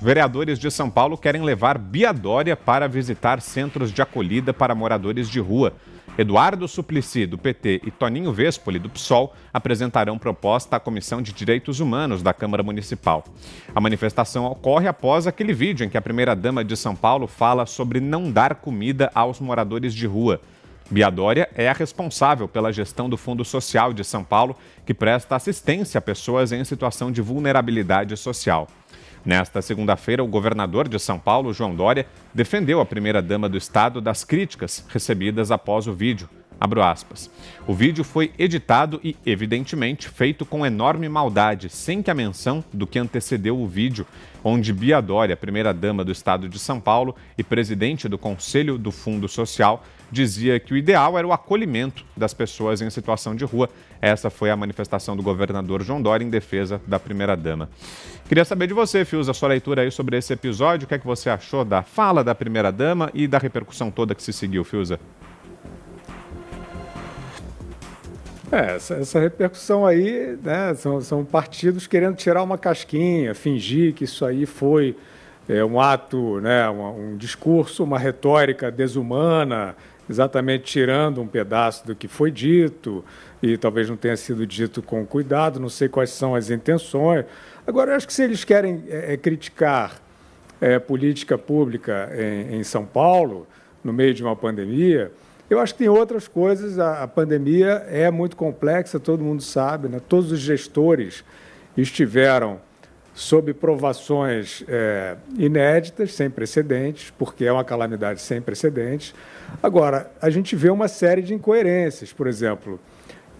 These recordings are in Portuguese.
Vereadores de São Paulo querem levar Bia Dória para visitar centros de acolhida para moradores de rua. Eduardo Suplicy, do PT, e Toninho Vespoli, do PSOL, apresentarão proposta à Comissão de Direitos Humanos da Câmara Municipal. A manifestação ocorre após aquele vídeo em que a primeira-dama de São Paulo fala sobre não dar comida aos moradores de rua. Bia Dória é a responsável pela gestão do Fundo Social de São Paulo, que presta assistência a pessoas em situação de vulnerabilidade social. Nesta segunda-feira, o governador de São Paulo, João Dória, defendeu a primeira-dama do estado das críticas recebidas após o vídeo. O vídeo foi editado e, evidentemente, feito com enorme maldade, sem que a menção do que antecedeu o vídeo, onde Bia Dória, primeira-dama do estado de São Paulo e presidente do Conselho do Fundo Social, dizia que o ideal era o acolhimento das pessoas em situação de rua. Essa foi a manifestação do governador João Dória em defesa da primeira-dama. Queria saber de você, Fius, a sua leitura aí sobre esse episódio. O que é que você achou da fala da primeira-dama e da repercussão toda que se seguiu, Fiuza? É, essa, essa, repercussão aí, né, são, são, partidos querendo tirar uma casquinha, fingir que isso aí foi é, um ato, né, um, um discurso, uma retórica desumana, exatamente tirando um pedaço do que foi dito, e talvez não tenha sido dito com cuidado, não sei quais são as intenções. Agora, eu acho que se eles querem é, é, criticar é, política pública em, em, São Paulo, no meio de uma pandemia, eu acho que tem outras coisas. A, a pandemia é muito complexa, todo mundo sabe, né? todos os gestores estiveram sob provações é, inéditas, sem precedentes, porque é uma calamidade sem precedentes. Agora, a gente vê uma série de incoerências, por exemplo,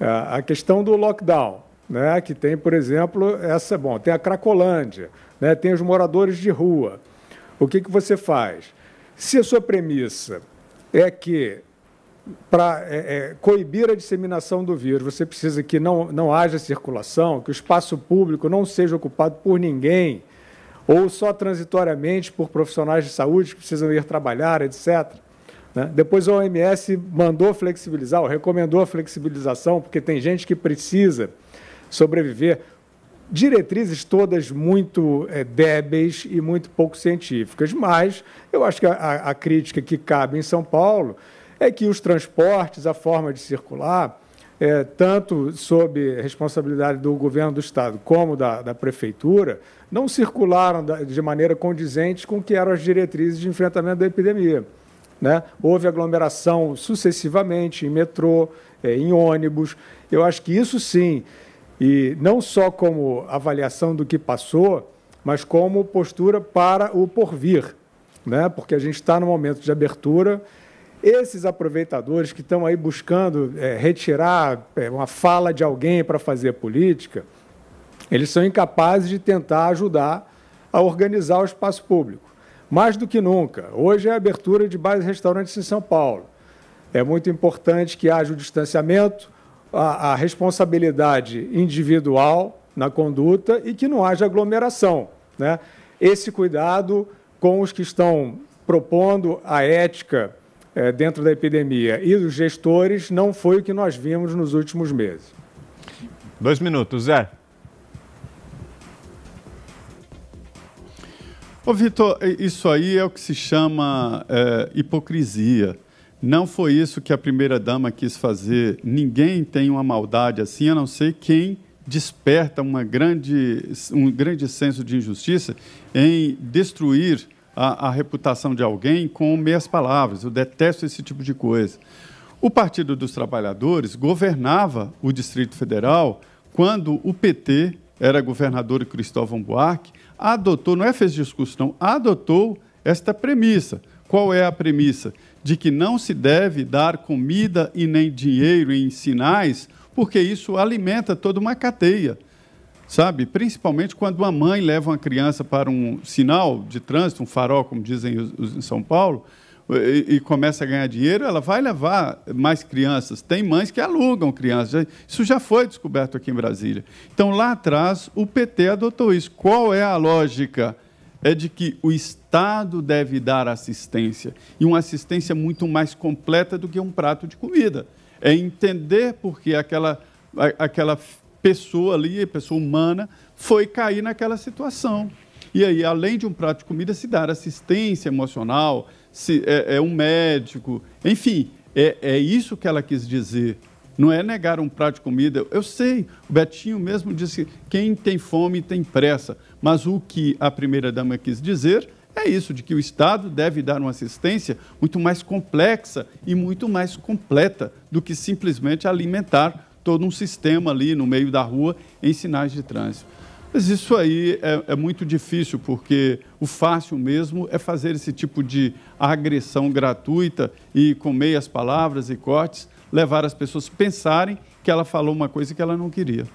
é, a questão do lockdown, né, que tem, por exemplo, essa, bom, tem a Cracolândia, né, tem os moradores de rua. O que, que você faz? Se a sua premissa é que para é, é, coibir a disseminação do vírus, você precisa que não, não haja circulação, que o espaço público não seja ocupado por ninguém, ou só transitoriamente por profissionais de saúde que precisam ir trabalhar, etc. Né? Depois a OMS mandou flexibilizar, ou recomendou a flexibilização, porque tem gente que precisa sobreviver. Diretrizes todas muito é, débeis e muito pouco científicas, mas eu acho que a, a crítica que cabe em São Paulo é que os transportes, a forma de circular, é, tanto sob responsabilidade do governo do Estado como da, da prefeitura, não circularam da, de maneira condizente com o que eram as diretrizes de enfrentamento da epidemia. Né? Houve aglomeração sucessivamente em metrô, é, em ônibus. Eu acho que isso sim, e não só como avaliação do que passou, mas como postura para o porvir, né? porque a gente está no momento de abertura esses aproveitadores que estão aí buscando é, retirar é, uma fala de alguém para fazer política, eles são incapazes de tentar ajudar a organizar o espaço público. Mais do que nunca, hoje é a abertura de bares e restaurantes em São Paulo. É muito importante que haja o distanciamento, a, a responsabilidade individual na conduta e que não haja aglomeração. Né? Esse cuidado com os que estão propondo a ética é, dentro da epidemia e dos gestores não foi o que nós vimos nos últimos meses. Dois minutos, Zé. Ô, Vitor, isso aí é o que se chama é, hipocrisia. Não foi isso que a primeira-dama quis fazer. Ninguém tem uma maldade assim, a não ser quem desperta uma grande, um grande senso de injustiça em destruir a, a reputação de alguém com meias palavras. Eu detesto esse tipo de coisa. O Partido dos Trabalhadores governava o Distrito Federal quando o PT era governador e Cristóvão Buarque, adotou, não é fez discurso, não, adotou esta premissa. Qual é a premissa? De que não se deve dar comida e nem dinheiro em sinais, porque isso alimenta toda uma cadeia sabe? Principalmente quando uma mãe leva uma criança para um sinal de trânsito, um farol, como dizem os, os em São Paulo, e, e, começa a ganhar dinheiro, ela vai levar mais crianças. Tem mães que alugam crianças. Isso já foi descoberto aqui em Brasília. Então, lá atrás, o PT adotou isso. Qual é a lógica? É de que o Estado deve dar assistência, e uma assistência muito mais completa do que um prato de comida. É entender que aquela, aquela pessoa ali, pessoa humana, foi cair naquela situação. E aí, além de um prato de comida, se dar assistência emocional, se é, é um médico, enfim, é, é isso que ela quis dizer. Não é negar um prato de comida. Eu sei, o Betinho mesmo disse que quem tem fome tem pressa. Mas o que a primeira-dama quis dizer é isso, de que o Estado deve dar uma assistência muito mais complexa e muito mais completa do que simplesmente alimentar todo um sistema ali no meio da rua em sinais de trânsito. Mas isso aí é, é, muito difícil, porque o fácil mesmo é fazer esse tipo de agressão gratuita e com meias palavras e cortes, levar as pessoas a pensarem que ela falou uma coisa que ela não queria.